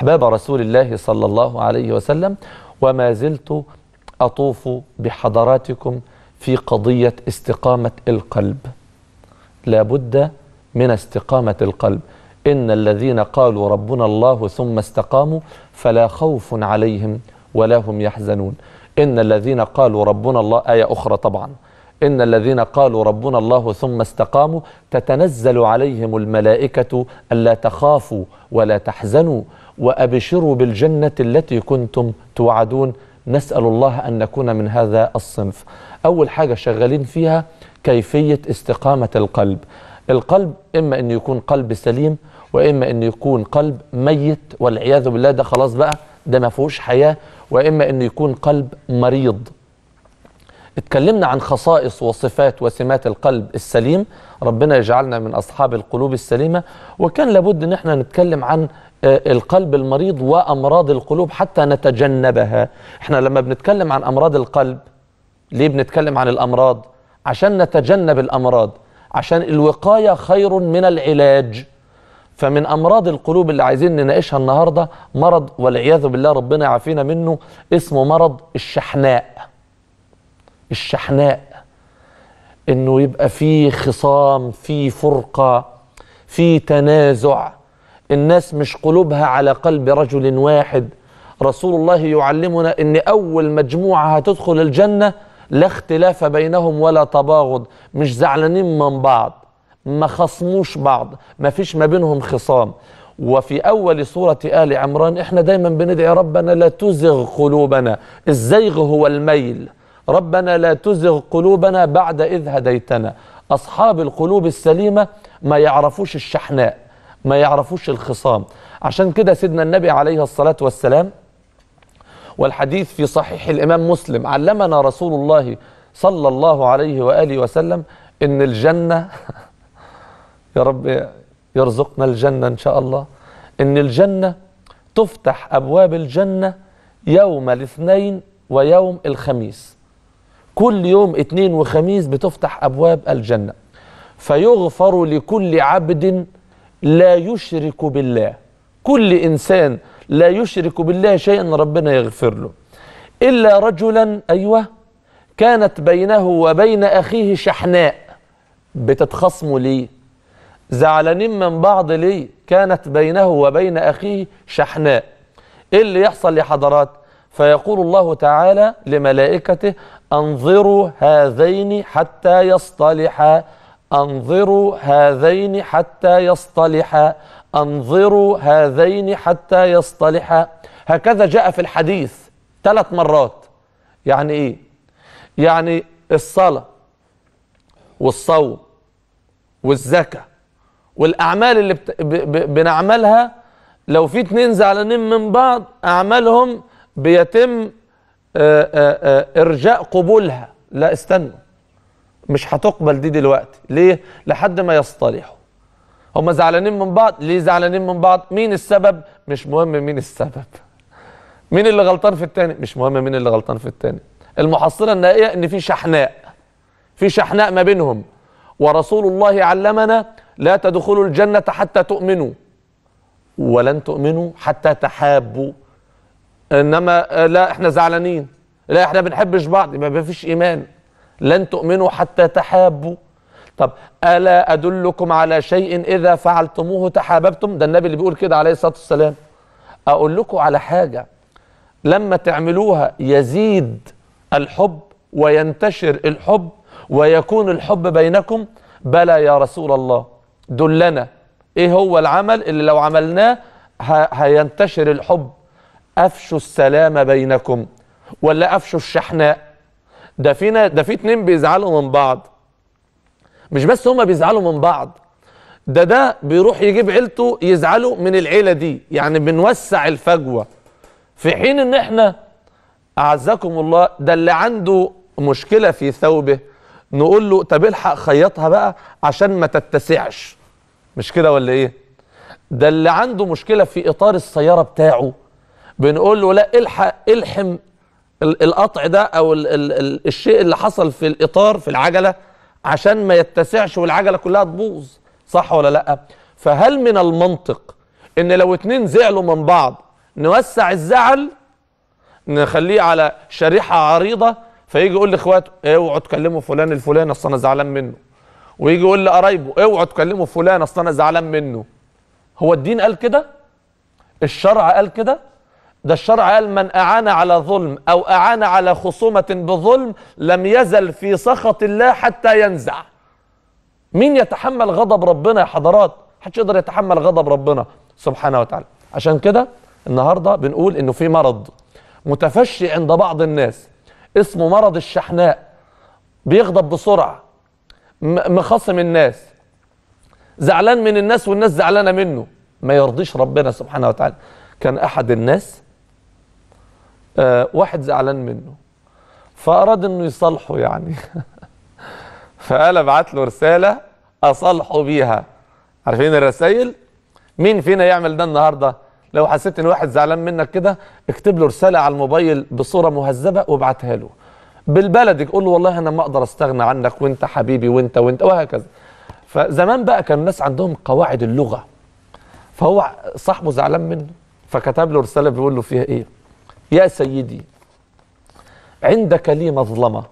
أحباب رسول الله صلى الله عليه وسلم وما زلت أطوف بحضراتكم في قضية استقامة القلب لابد من استقامة القلب إن الذين قالوا ربنا الله ثم استقاموا فلا خوف عليهم ولا هم يحزنون إن الذين قالوا ربنا الله آية أخرى طبعا إن الذين قالوا ربنا الله ثم استقاموا تتنزل عليهم الملائكة ألا تخافوا ولا تحزنوا وأبشروا بالجنة التي كنتم توعدون نسأل الله أن نكون من هذا الصنف أول حاجة شغالين فيها كيفية استقامة القلب القلب إما أن يكون قلب سليم وإما أن يكون قلب ميت والعياذ بالله ده خلاص بقى ده ما فيهوش حياة وإما أن يكون قلب مريض اتكلمنا عن خصائص وصفات وسمات القلب السليم ربنا يجعلنا من أصحاب القلوب السليمة وكان لابد أن احنا نتكلم عن آه، القلب المريض وأمراض القلوب حتى نتجنبها احنا لما بنتكلم عن أمراض القلب ليه بنتكلم عن الأمراض عشان نتجنب الأمراض عشان الوقاية خير من العلاج فمن امراض القلوب اللي عايزين نناقشها النهارده مرض والعياذ بالله ربنا يعافينا منه اسمه مرض الشحناء الشحناء انه يبقى في خصام في فرقه في تنازع الناس مش قلوبها على قلب رجل واحد رسول الله يعلمنا ان اول مجموعه هتدخل الجنه لا اختلاف بينهم ولا تباغض مش زعلانين من بعض ما خصموش بعض ما فيش ما بينهم خصام وفي أول سورة آل عمران إحنا دايما بندعي ربنا لا تزغ قلوبنا الزيغ هو الميل ربنا لا تزغ قلوبنا بعد إذ هديتنا أصحاب القلوب السليمة ما يعرفوش الشحناء ما يعرفوش الخصام عشان كده سيدنا النبي عليه الصلاة والسلام والحديث في صحيح الإمام مسلم علمنا رسول الله صلى الله عليه وآله وسلم إن الجنة يا رب يرزقنا الجنة إن شاء الله إن الجنة تفتح أبواب الجنة يوم الاثنين ويوم الخميس كل يوم اثنين وخميس بتفتح أبواب الجنة فيغفر لكل عبد لا يشرك بالله كل إنسان لا يشرك بالله شيئا ربنا يغفر له إلا رجلا أيوة كانت بينه وبين أخيه شحناء بتتخصموا ليه زعلانين من بعض ليه كانت بينه وبين أخيه شحناء إيه اللي يحصل يا حضرات فيقول الله تعالى لملائكته أنظروا هذين حتى يصطلحا أنظروا هذين حتى يصطلحا أنظروا هذين حتى يصطلحا هكذا جاء في الحديث ثلاث مرات يعني إيه؟ يعني الصلاة والصوم والزكاة والأعمال اللي بت... ب... ب... بنعملها لو في اتنين زعلانين من بعض أعمالهم بيتم آه، آه، آه، ارجاء قبولها لا استنوا مش هتقبل دي دلوقتي ليه لحد ما يصطلحوا هما زعلانين من بعض ليه زعلانين من بعض مين السبب مش مهم مين السبب مين اللي غلطان في التاني مش مهم مين اللي غلطان في التاني المحصله النهائيه ان في شحناء في شحناء ما بينهم ورسول الله علمنا لا تدخلوا الجنه حتى تؤمنوا ولن تؤمنوا حتى تحابوا انما آه، لا احنا زعلانين لا احنا بنحبش بعض ما فيش ايمان لن تؤمنوا حتى تحابوا طب الا ادلكم على شيء اذا فعلتموه تحاببتم ده النبي اللي بيقول كده عليه الصلاه والسلام اقول لكم على حاجه لما تعملوها يزيد الحب وينتشر الحب ويكون الحب بينكم بلى يا رسول الله دلنا ايه هو العمل اللي لو عملناه هينتشر الحب افشوا السلام بينكم ولا افشوا الشحناء ده فينا ده في اتنين بيزعلوا من بعض مش بس هما بيزعلوا من بعض ده ده بيروح يجيب عيلته يزعلوا من العيله دي يعني بنوسع الفجوه في حين ان احنا اعزكم الله ده اللي عنده مشكله في ثوبه نقول له طب الحق خيطها بقى عشان ما تتسعش مش كده ولا ايه ده اللي عنده مشكله في اطار السياره بتاعه بنقول له لا الحق الحم القطع ده او الـ الـ الشيء اللي حصل في الاطار في العجله عشان ما يتسعش والعجله كلها تبوظ صح ولا لا فهل من المنطق ان لو اتنين زعلوا من بعض نوسع الزعل نخليه على شريحه عريضه فيجي يقول لاخواته إيه، اوعوا تكلموا فلان الفلاني اصل انا زعلان منه ويجي يقول لقرايبه إيه، اوعوا تكلموا فلان اصل انا زعلان منه هو الدين قال كده الشرع قال كده ده الشرع قال من أعان على ظلم أو أعان على خصومة بظلم لم يزل في سخط الله حتى ينزع مين يتحمل غضب ربنا يا حضرات حدش يقدر يتحمل غضب ربنا سبحانه وتعالى عشان كده النهاردة بنقول إنه في مرض متفشي عند بعض الناس اسمه مرض الشحناء بيغضب بسرعة مخصم الناس زعلان من الناس والناس زعلانة منه ما يرضيش ربنا سبحانه وتعالى كان أحد الناس آه، واحد زعلان منه فأراد أنه يصالحه يعني فقال ابعت له رسالة أصالحه بيها عارفين الرسائل مين فينا يعمل ده النهاردة لو حسيت ان واحد زعلان منك كده اكتب له رسالة على الموبايل بصورة مهذبة وابعتها له بالبلدي قول له والله انا ما اقدر استغنى عنك وانت حبيبي وانت وانت وهكذا فزمان بقى كان الناس عندهم قواعد اللغة فهو صاحبه زعلان منه فكتب له رسالة بيقول له فيها ايه يا سيدي عندك لي مظلمة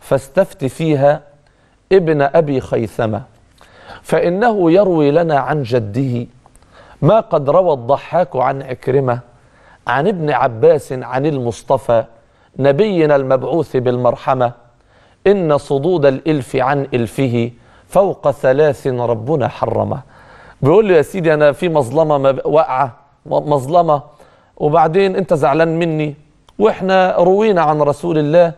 فاستفت فيها ابن أبي خيثمة فإنه يروي لنا عن جده ما قد روى الضحاك عن عكرمة عن ابن عباس عن المصطفى نبينا المبعوث بالمرحمة إن صدود الإلف عن إلفه فوق ثلاث ربنا حرمه بيقول له يا سيدي أنا في مظلمة واقعة مظلمة وبعدين انت زعلان مني واحنا روينا عن رسول الله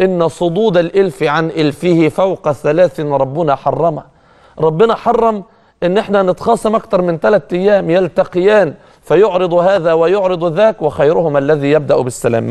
ان صدود الالف عن الفه فوق ثلاث ربنا حرمه ربنا حرم ان احنا نتخاصم اكتر من ثلاث ايام يلتقيان فيعرض هذا ويعرض ذاك وخيرهما الذي يبدأ بالسلام